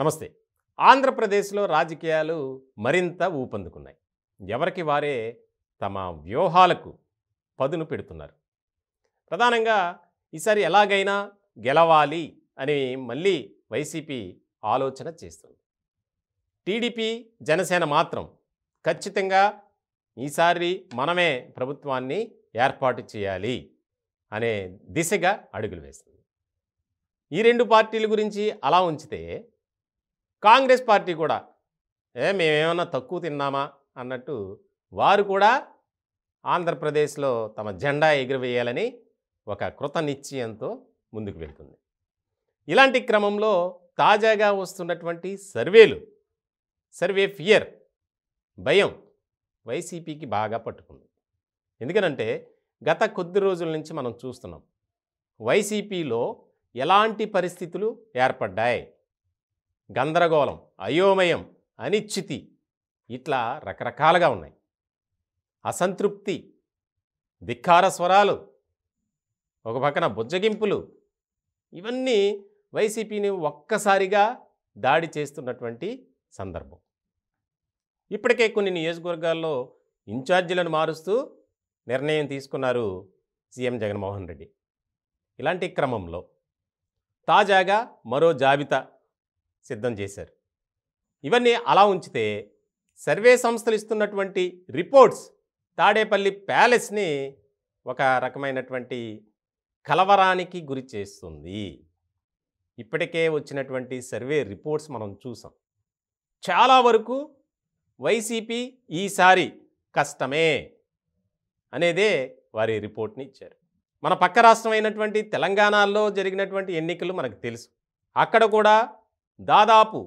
నమస్తే ఆంధ్రప్రదేశ్లో రాజకీయాలు మరింత ఊపందుకున్నాయి ఎవరికి వారే తమ వ్యూహాలకు పదును పెడుతున్నారు ప్రధానంగా ఈసారి ఎలాగైనా గెలవాలి అని మళ్ళీ వైసీపీ ఆలోచన చేస్తుంది టీడీపీ జనసేన మాత్రం ఖచ్చితంగా ఈసారి మనమే ప్రభుత్వాన్ని ఏర్పాటు చేయాలి అనే దిశగా అడుగులు వేస్తుంది ఈ రెండు పార్టీల గురించి అలా ఉంచితే కాంగ్రెస్ పార్టీ కూడా ఏ మేమేమన్నా తక్కువ తిన్నామా అన్నట్టు వారు కూడా ఆంధ్రప్రదేశ్లో తమ జెండా ఎగురవేయాలని ఒక కృత నిశ్చయంతో ముందుకు వెళ్తుంది ఇలాంటి క్రమంలో తాజాగా వస్తున్నటువంటి సర్వేలు సర్వే ఫియర్ భయం వైసీపీకి బాగా పట్టుకుంది ఎందుకనంటే గత కొద్ది రోజుల నుంచి మనం చూస్తున్నాం వైసీపీలో ఎలాంటి పరిస్థితులు ఏర్పడ్డాయి గందరగోళం అయోమయం అనిశ్చితి ఇట్లా రకరకాలుగా ఉన్నాయి అసంతృప్తి ధిక్కార స్వరాలు ఒక పక్కన బుజ్జగింపులు ఇవన్నీ వైసీపీని ఒక్కసారిగా దాడి చేస్తున్నటువంటి సందర్భం ఇప్పటికే కొన్ని నియోజకవర్గాల్లో ఇన్ఛార్జీలను మారుస్తూ నిర్ణయం తీసుకున్నారు సీఎం జగన్మోహన్ రెడ్డి ఇలాంటి క్రమంలో తాజాగా మరో జాబితా సిద్ధం చేశారు ఇవన్నీ అలా ఉంచితే సర్వే సంస్థలు ఇస్తున్నటువంటి రిపోర్ట్స్ తాడేపల్లి ప్యాలెస్ని ఒక రకమైనటువంటి కలవరానికి గురి చేస్తుంది ఇప్పటికే వచ్చినటువంటి సర్వే రిపోర్ట్స్ మనం చూసాం చాలా వరకు వైసీపీ ఈసారి కష్టమే అనేదే వారి రిపోర్ట్ని ఇచ్చారు మన పక్క రాష్ట్రం అయినటువంటి తెలంగాణలో జరిగినటువంటి ఎన్నికలు మనకు తెలుసు అక్కడ కూడా దాదాపు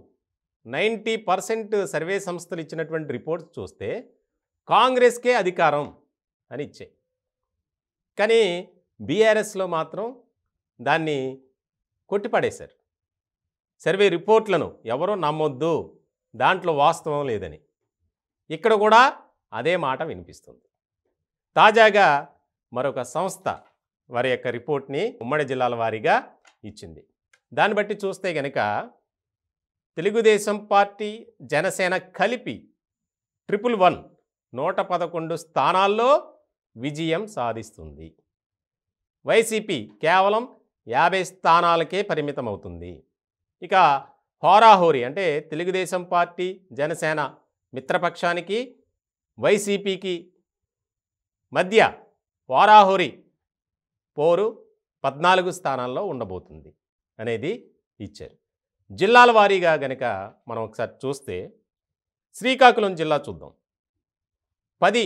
నైంటీ పర్సెంట్ సర్వే సంస్థలు ఇచ్చినటువంటి రిపోర్ట్స్ చూస్తే కాంగ్రెస్కే అధికారం అని ఇచ్చాయి కానీ బీఆర్ఎస్లో మాత్రం దాన్ని కొట్టిపడేశారు సర్వే రిపోర్ట్లను ఎవరూ నమ్మొద్దు దాంట్లో వాస్తవం లేదని ఇక్కడ కూడా అదే మాట వినిపిస్తుంది తాజాగా మరొక సంస్థ వారి యొక్క రిపోర్ట్ని ఉమ్మడి జిల్లాల వారీగా ఇచ్చింది దాన్ని బట్టి చూస్తే కనుక తెలుగుదేశం పార్టీ జనసేన కలిపి ట్రిపుల్ వన్ నూట పదకొండు స్థానాల్లో విజయం సాధిస్తుంది వైసీపీ కేవలం యాభై స్థానాలకే పరిమితమవుతుంది ఇక హోరాహోరి అంటే తెలుగుదేశం పార్టీ జనసేన మిత్రపక్షానికి వైసీపీకి మధ్య హోరాహోరి పోరు పద్నాలుగు స్థానాల్లో ఉండబోతుంది అనేది ఇచ్చారు జిల్లాల వారీగా గనక మనం ఒకసారి చూస్తే శ్రీకాకుళం జిల్లా చూద్దాం పది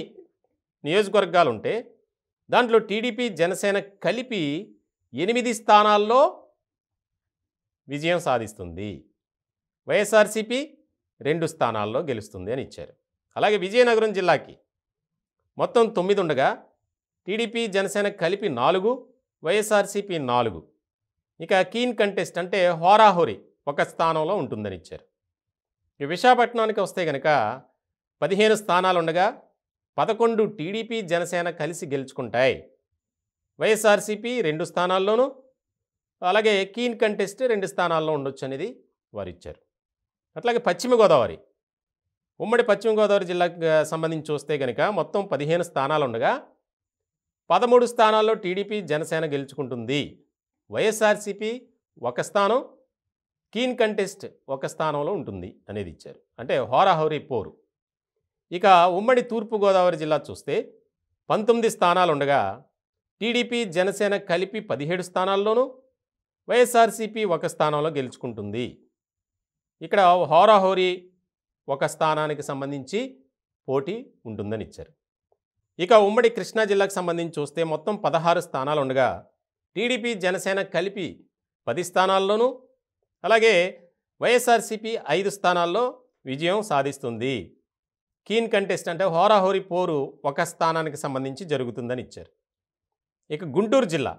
నియోజకవర్గాలు ఉంటే దాంట్లో టీడీపీ జనసేన కలిపి ఎనిమిది స్థానాల్లో విజయం సాధిస్తుంది వైఎస్ఆర్సీపీ రెండు స్థానాల్లో గెలుస్తుంది అని ఇచ్చారు అలాగే విజయనగరం జిల్లాకి మొత్తం తొమ్మిది ఉండగా టీడీపీ జనసేన కలిపి నాలుగు వైఎస్ఆర్సీపీ నాలుగు ఇక కీన్ కంటెస్ట్ అంటే హోరాహోరీ ఒక స్థానంలో ఉంటుందని ఇచ్చారు ఈ విశాఖపట్నానికి వస్తే కనుక పదిహేను స్థానాలు ఉండగా పదకొండు టీడీపీ జనసేన కలిసి గెలుచుకుంటాయి వైఎస్ఆర్సీపీ రెండు స్థానాల్లోనూ అలాగే కీన్ కంటెస్ట్ రెండు స్థానాల్లో ఉండొచ్చు అనేది వారు ఇచ్చారు అట్లాగే పశ్చిమ గోదావరి ఉమ్మడి పశ్చిమ గోదావరి జిల్లాకు సంబంధించి వస్తే కనుక మొత్తం పదిహేను స్థానాలు ఉండగా పదమూడు స్థానాల్లో టీడీపీ జనసేన గెలుచుకుంటుంది వైఎస్ఆర్సీపీ ఒక స్థానం కీన్ కంటెస్ట్ ఒక స్థానంలో ఉంటుంది అనేది ఇచ్చారు అంటే హోరాహోరీ పోరు ఇక ఉమ్మడి తూర్పుగోదావరి జిల్లా చూస్తే పంతొమ్మిది స్థానాలు ఉండగా టీడీపీ జనసేన కలిపి పదిహేడు స్థానాల్లోనూ వైఎస్ఆర్సీపీ ఒక స్థానంలో గెలుచుకుంటుంది ఇక్కడ హోరాహోరీ ఒక స్థానానికి సంబంధించి పోటీ ఉంటుందని ఇచ్చారు ఇక ఉమ్మడి కృష్ణా జిల్లాకు సంబంధించి చూస్తే మొత్తం పదహారు స్థానాలు ఉండగా టీడీపీ జనసేన కలిపి పది స్థానాల్లోనూ అలాగే వైఎస్ఆర్సీపీ ఐదు స్థానాల్లో విజయం సాధిస్తుంది కీన్ కంటెస్ట్ అంటే హోరాహోరి పోరు ఒక స్థానానికి సంబంధించి జరుగుతుందని ఇచ్చారు ఇక గుంటూరు జిల్లా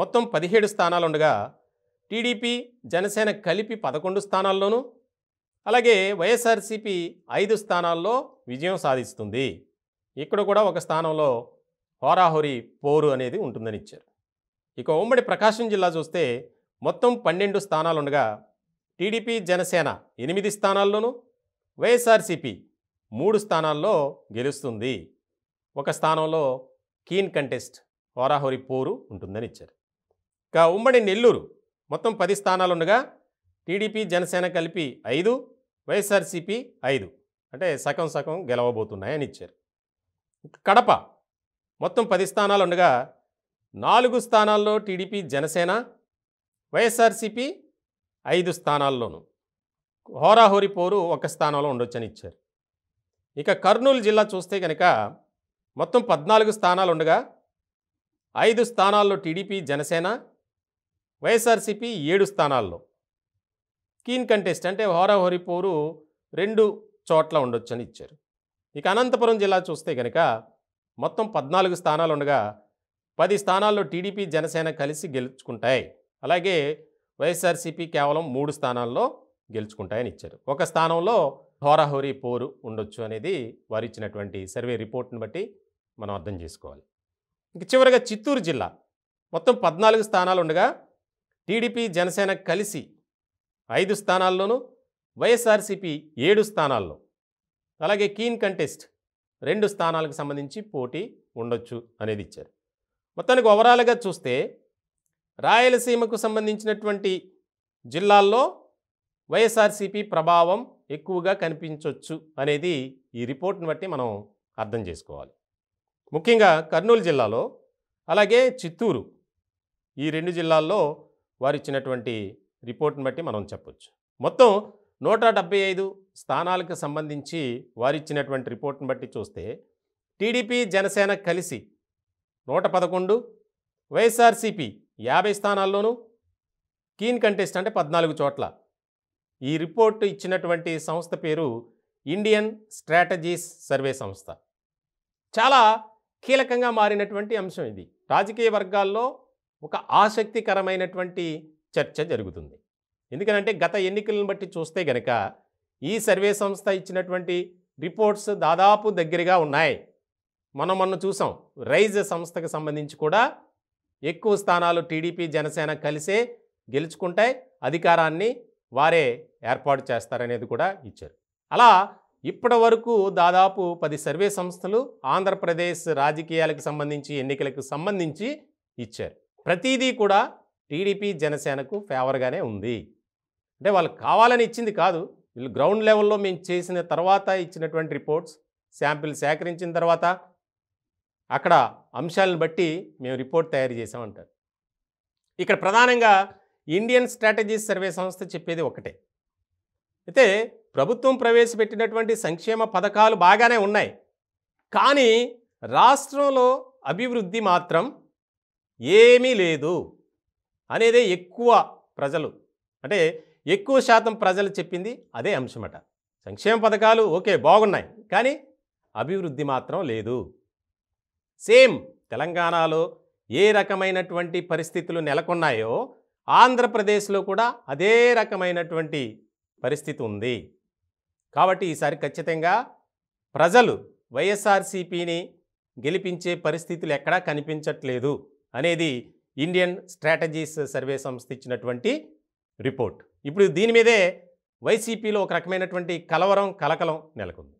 మొత్తం పదిహేడు స్థానాలు ఉండగా టీడీపీ జనసేన కలిపి పదకొండు స్థానాల్లోనూ అలాగే వైఎస్ఆర్సీపీ ఐదు స్థానాల్లో విజయం సాధిస్తుంది ఇక్కడ కూడా ఒక స్థానంలో హోరాహోరి పోరు అనేది ఉంటుందని ఇచ్చారు ఇక ఉమ్మడి ప్రకాశం జిల్లా చూస్తే మొత్తం పన్నెండు స్థానాలుండగా టీడీపీ జనసేన ఎనిమిది స్థానాల్లోనూ వైఎస్ఆర్సీపీ మూడు స్థానాల్లో గెలుస్తుంది ఒక స్థానంలో కీన్ కంటెస్ట్ వారాహోరి పోరు ఉంటుందని ఇచ్చారు ఇక ఉమ్మడి నెల్లూరు మొత్తం పది స్థానాలుండగా టీడీపీ జనసేన కలిపి ఐదు వైఎస్ఆర్సీపీ ఐదు అంటే సగం సగం గెలవబోతున్నాయని ఇచ్చారు కడప మొత్తం పది స్థానాలుండగా నాలుగు స్థానాల్లో టీడీపీ జనసేన వైఎస్ఆర్సీపీ ఐదు స్థానాల్లోనూ హోరాహోరి పోరు ఒక స్థానంలో ఉండొచ్చని ఇచ్చారు ఇక కర్నూలు జిల్లా చూస్తే కనుక మొత్తం పద్నాలుగు స్థానాలు ఉండగా ఐదు స్థానాల్లో టీడీపీ జనసేన వైఎస్ఆర్సీపీ ఏడు స్థానాల్లో కీన్ కంటెస్ట్ అంటే హోరాహోరి పోరు రెండు చోట్ల ఉండొచ్చని ఇచ్చారు ఇక అనంతపురం జిల్లా చూస్తే కనుక మొత్తం పద్నాలుగు స్థానాలు ఉండగా పది స్థానాల్లో టీడీపీ జనసేన కలిసి గెలుచుకుంటాయి అలాగే వైఎస్ఆర్సీపీ కేవలం మూడు స్థానాల్లో గెలుచుకుంటాయని ఇచ్చారు ఒక స్థానంలో హోరాహోరీ పోరు ఉండొచ్చు అనేది వారు ఇచ్చినటువంటి సర్వే రిపోర్ట్ని బట్టి మనం అర్థం చేసుకోవాలి ఇంక చివరిగా చిత్తూరు జిల్లా మొత్తం పద్నాలుగు స్థానాలు ఉండగా టీడీపీ జనసేన కలిసి ఐదు స్థానాల్లోనూ వైఎస్ఆర్సీపీ ఏడు స్థానాల్లో అలాగే కీన్ కంటెస్ట్ రెండు స్థానాలకు సంబంధించి పోటీ ఉండొచ్చు అనేది ఇచ్చారు మొత్తానికి ఓవరాల్గా చూస్తే రాయలసీమకు సంబంధించినటువంటి జిల్లాల్లో వైఎస్ఆర్సీపీ ప్రభావం ఎక్కువగా కనిపించవచ్చు అనేది ఈ రిపోర్ట్ని బట్టి మనం అర్థం చేసుకోవాలి ముఖ్యంగా కర్నూలు జిల్లాలో అలాగే చిత్తూరు ఈ రెండు జిల్లాల్లో వారు ఇచ్చినటువంటి రిపోర్ట్ని బట్టి మనం చెప్పొచ్చు మొత్తం నూట డెబ్బై ఐదు స్థానాలకు సంబంధించి వారిచ్చినటువంటి రిపోర్ట్ని బట్టి చూస్తే టీడీపీ జనసేన కలిసి నూట పదకొండు వైఎస్ఆర్సీపీ యాభై స్థానాల్లోనూ కీన్ కంటెస్ట్ అంటే పద్నాలుగు చోట్ల ఈ రిపోర్ట్ ఇచ్చినటువంటి సంస్థ పేరు ఇండియన్ స్ట్రాటజీస్ సర్వే సంస్థ చాలా కీలకంగా మారినటువంటి అంశం ఇది రాజకీయ వర్గాల్లో ఒక ఆసక్తికరమైనటువంటి చర్చ జరుగుతుంది ఎందుకనంటే గత ఎన్నికలను బట్టి చూస్తే గనక ఈ సర్వే సంస్థ ఇచ్చినటువంటి రిపోర్ట్స్ దాదాపు దగ్గరగా ఉన్నాయి మనం మొన్న చూసాం రైజ్ సంస్థకు సంబంధించి కూడా ఎక్కువ స్థానాలు టీడీపీ జనసేన కలిసే గెలుచుకుంటాయి అధికారాన్ని వారే ఏర్పాటు చేస్తారనేది కూడా ఇచ్చారు అలా ఇప్పటి వరకు దాదాపు పది సర్వే సంస్థలు ఆంధ్రప్రదేశ్ రాజకీయాలకు సంబంధించి ఎన్నికలకు సంబంధించి ఇచ్చారు ప్రతిదీ కూడా టీడీపీ జనసేనకు ఫేవర్గానే ఉంది అంటే వాళ్ళు కావాలని ఇచ్చింది కాదు వీళ్ళు గ్రౌండ్ లెవెల్లో మేము చేసిన తర్వాత ఇచ్చినటువంటి రిపోర్ట్స్ శాంపిల్ సేకరించిన తర్వాత అక్కడ అంశాలను బట్టి మేము రిపోర్ట్ తయారు చేసామంటారు ఇక్కడ ప్రధానంగా ఇండియన్ స్ట్రాటజీ సర్వే సంస్థ చెప్పేది ఒకటే అయితే ప్రభుత్వం ప్రవేశపెట్టినటువంటి సంక్షేమ పథకాలు బాగానే ఉన్నాయి కానీ రాష్ట్రంలో అభివృద్ధి మాత్రం ఏమీ లేదు అనేదే ఎక్కువ ప్రజలు అంటే ఎక్కువ శాతం ప్రజలు చెప్పింది అదే అంశమట సంక్షేమ పథకాలు ఓకే బాగున్నాయి కానీ అభివృద్ధి మాత్రం లేదు సేమ్ తెలంగాణలో ఏ రకమైనటువంటి పరిస్థితులు నెలకొన్నాయో ఆంధ్రప్రదేశ్లో కూడా అదే రకమైనటువంటి పరిస్థితి ఉంది కాబట్టి ఈసారి ఖచ్చితంగా ప్రజలు వైఎస్ఆర్సీపీని గెలిపించే పరిస్థితులు ఎక్కడా కనిపించట్లేదు అనేది ఇండియన్ స్ట్రాటజీస్ సర్వే సంస్థ ఇచ్చినటువంటి రిపోర్ట్ ఇప్పుడు దీని మీదే వైసీపీలో ఒక రకమైనటువంటి కలవరం కలకలం నెలకొంది